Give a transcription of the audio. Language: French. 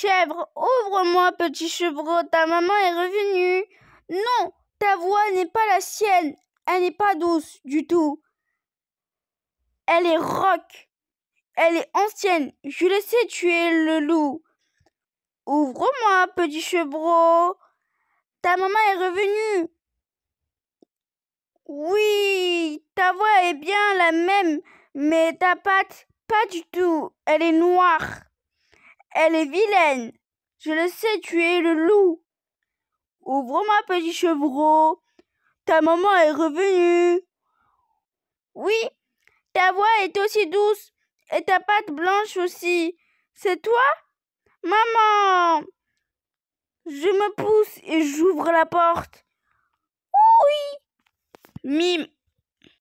Chèvre, ouvre-moi, petit chevreau, ta maman est revenue. Non, ta voix n'est pas la sienne, elle n'est pas douce du tout. Elle est rock, elle est ancienne, je le sais, tu es le loup. Ouvre-moi, petit chevreau, ta maman est revenue. Oui, ta voix est bien la même, mais ta patte, pas du tout, elle est noire. Elle est vilaine. Je le sais, tu es le loup. Ouvre « Ouvre-moi, petit chevreau. Ta maman est revenue. Oui, ta voix est aussi douce et ta patte blanche aussi. C'est toi Maman Je me pousse et j'ouvre la porte. Oui Mime